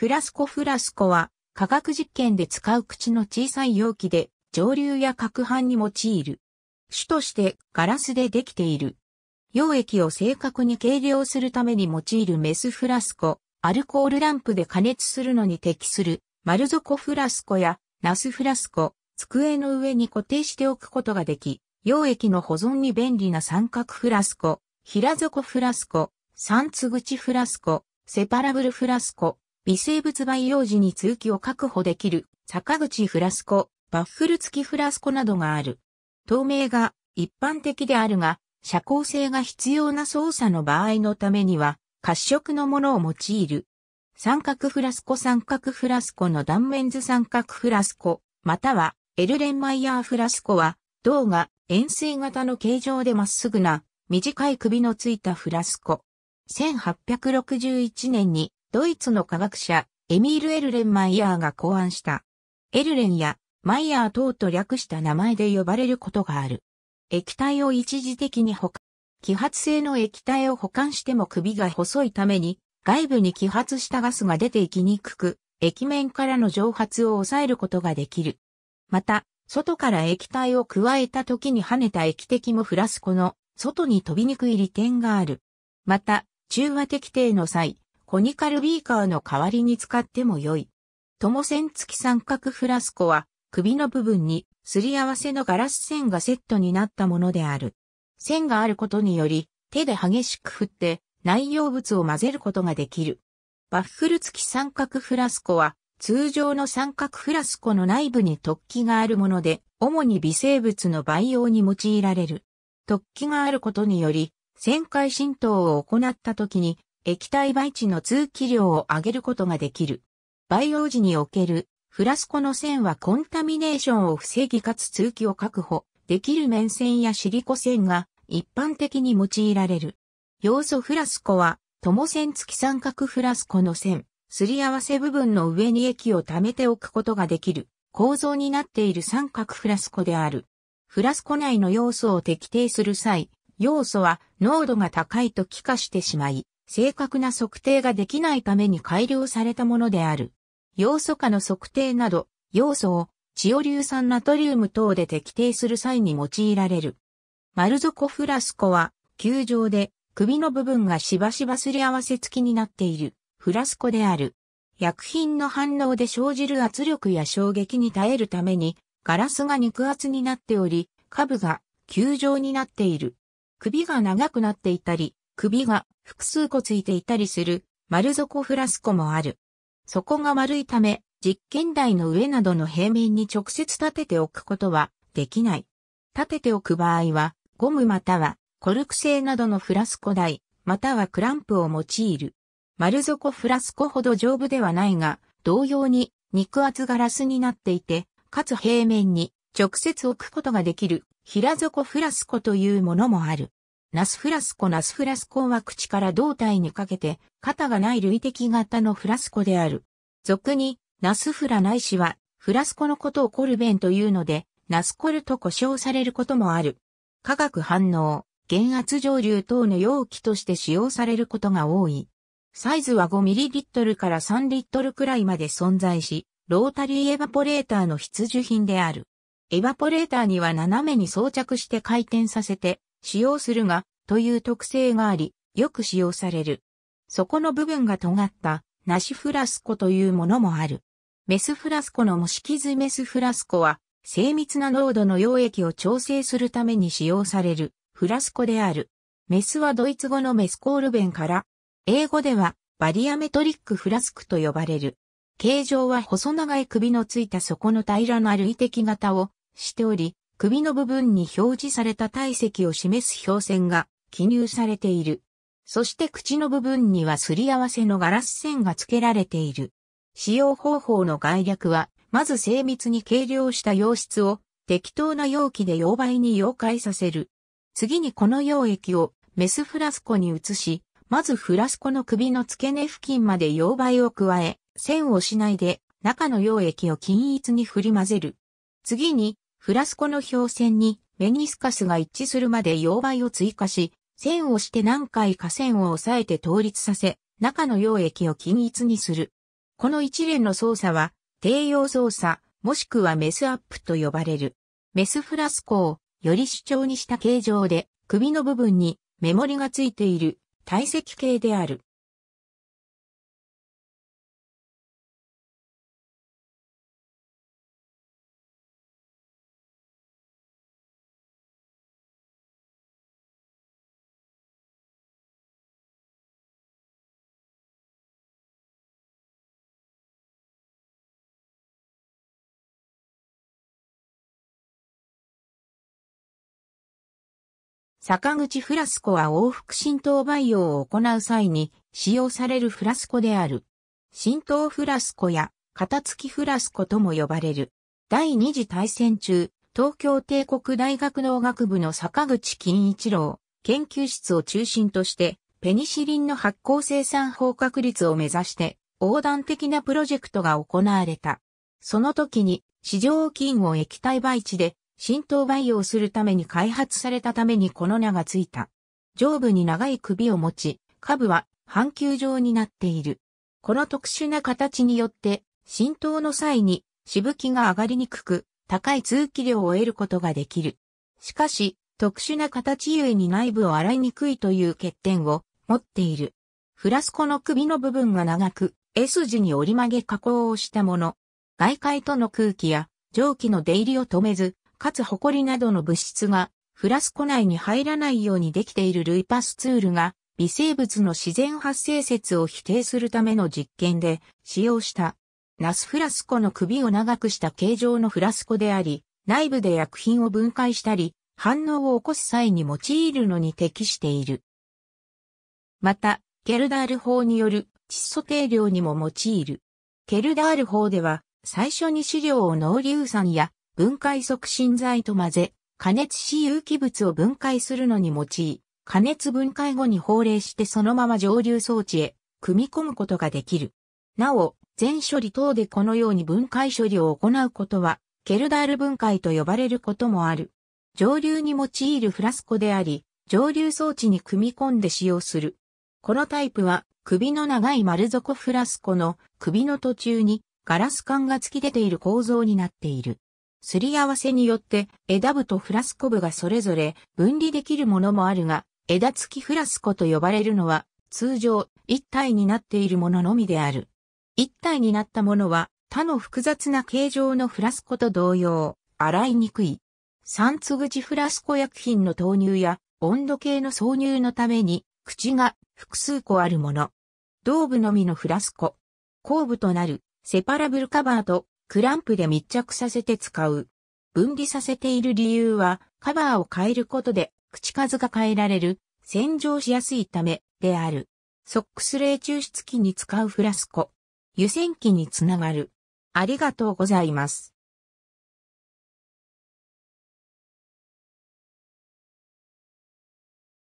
フラスコフラスコは、化学実験で使う口の小さい容器で、蒸留や攪拌に用いる。主としてガラスでできている。溶液を正確に計量するために用いるメスフラスコ、アルコールランプで加熱するのに適する丸底フラスコやナスフラスコ、机の上に固定しておくことができ、溶液の保存に便利な三角フラスコ、平底フラスコ、三つ口フラスコ、セパラブルフラスコ、微生物培養時に通気を確保できる、坂口フラスコ、バッフル付きフラスコなどがある。透明が一般的であるが、遮光性が必要な操作の場合のためには、褐色のものを用いる。三角フラスコ三角フラスコの断面図三角フラスコ、またはエルレンマイヤーフラスコは、銅が円錐型の形状でまっすぐな短い首のついたフラスコ。1861年にドイツの科学者、エミール・エルレン・マイヤーが考案した。エルレンやマイヤー等と略した名前で呼ばれることがある。液体を一時的に保管。揮発性の液体を保管しても首が細いために、外部に揮発したガスが出ていきにくく、液面からの蒸発を抑えることができる。また、外から液体を加えた時に跳ねた液滴もフラスコの外に飛びにくい利点がある。また、中和滴定の際、コニカルビーカーの代わりに使っても良い。とも線付き三角フラスコは、首の部分にすり合わせのガラス線がセットになったものである。線があることにより、手で激しく振って内容物を混ぜることができる。バッフル付き三角フラスコは、通常の三角フラスコの内部に突起があるもので、主に微生物の培養に用いられる。突起があることにより、旋回浸透を行った時に液体培地の通気量を上げることができる。培養時におけるフラスコの線はコンタミネーションを防ぎかつ通気を確保できる面線やシリコ線が一般的に用いられる。要素フラスコは、モ線付き三角フラスコの線、すり合わせ部分の上に液を溜めておくことができる構造になっている三角フラスコである。フラスコ内の要素を適定する際、要素は濃度が高いと気化してしまい、正確な測定ができないために改良されたものである。要素化の測定など、要素をチオ硫酸ナトリウム等で適定する際に用いられる。マルゾコフラスコは、球状で首の部分がしばしばすり合わせ付きになっているフラスコである。薬品の反応で生じる圧力や衝撃に耐えるために、ガラスが肉厚になっており、下部が球状になっている。首が長くなっていたり、首が複数個ついていたりする丸底フラスコもある。底が丸いため、実験台の上などの平面に直接立てておくことはできない。立てておく場合は、ゴムまたはコルク製などのフラスコ台、またはクランプを用いる。丸底フラスコほど丈夫ではないが、同様に肉厚ガラスになっていて、かつ平面に直接置くことができる平底フラスコというものもある。ナスフラスコナスフラスコは口から胴体にかけて、肩がない類的型のフラスコである。俗に、ナスフラないしは、フラスコのことをコルベンというので、ナスコルと呼称されることもある。化学反応、減圧蒸留等の容器として使用されることが多い。サイズは 5ml から3ルくらいまで存在し、ロータリーエバポレーターの必需品である。エバポレーターには斜めに装着して回転させて、使用するが、という特性があり、よく使用される。底の部分が尖った、ナシフラスコというものもある。メスフラスコの模式図メスフラスコは、精密な濃度の溶液を調整するために使用される、フラスコである。メスはドイツ語のメスコールベンから、英語では、バリアメトリックフラスクと呼ばれる。形状は細長い首のついた底の平らな類的型をしており、首の部分に表示された体積を示す表線が記入されている。そして口の部分にはすり合わせのガラス線が付けられている。使用方法の概略は、まず精密に計量した溶質を適当な容器で溶媒に溶解させる。次にこの溶液をメスフラスコに移し、まずフラスコの首の付け根付近まで溶媒を加え、線をしないで中の溶液を均一に振り混ぜる。次にフラスコの表線にメニスカスが一致するまで溶媒を追加し、線をして何回か線を押さえて倒立させ、中の溶液を均一にする。この一連の操作は、低溶操作、もしくはメスアップと呼ばれる。メスフラスコをより主張にした形状で、首の部分にメモリがついている体積系である。坂口フラスコは往復浸透培養を行う際に使用されるフラスコである。浸透フラスコや片付きフラスコとも呼ばれる。第二次大戦中、東京帝国大学農学部の坂口金一郎研究室を中心としてペニシリンの発酵生産法確率を目指して横断的なプロジェクトが行われた。その時に市場金を液体培地で浸透培養するために開発されたためにこの名がついた。上部に長い首を持ち、下部は半球状になっている。この特殊な形によって、浸透の際にしぶきが上がりにくく、高い通気量を得ることができる。しかし、特殊な形ゆえに内部を洗いにくいという欠点を持っている。フラスコの首の部分が長く、S 字に折り曲げ加工をしたもの。外界との空気や蒸気の出入りを止めず、かつホコリなどの物質がフラスコ内に入らないようにできているルイパスツールが微生物の自然発生説を否定するための実験で使用したナスフラスコの首を長くした形状のフラスコであり、内部で薬品を分解したり、反応を起こす際に用いるのに適している。また、ケルダール法による窒素定量にも用いる。ケルダール法では、最初に資料を濃硫酸や分解促進剤と混ぜ、加熱し有機物を分解するのに用い、加熱分解後に放冷してそのまま蒸留装置へ組み込むことができる。なお、全処理等でこのように分解処理を行うことは、ケルダール分解と呼ばれることもある。蒸留に用いるフラスコであり、蒸留装置に組み込んで使用する。このタイプは、首の長い丸底フラスコの首の途中にガラス管が突き出ている構造になっている。すり合わせによって枝部とフラスコ部がそれぞれ分離できるものもあるが、枝付きフラスコと呼ばれるのは通常一体になっているもののみである。一体になったものは他の複雑な形状のフラスコと同様、洗いにくい。三つ口フラスコ薬品の投入や温度計の挿入のために口が複数個あるもの。胴部のみのフラスコ。後部となるセパラブルカバーとクランプで密着させて使う。分離させている理由は、カバーを変えることで、口数が変えられる、洗浄しやすいため、である。ソックス冷抽出器に使うフラスコ。湯煎機につながる。ありがとうございます。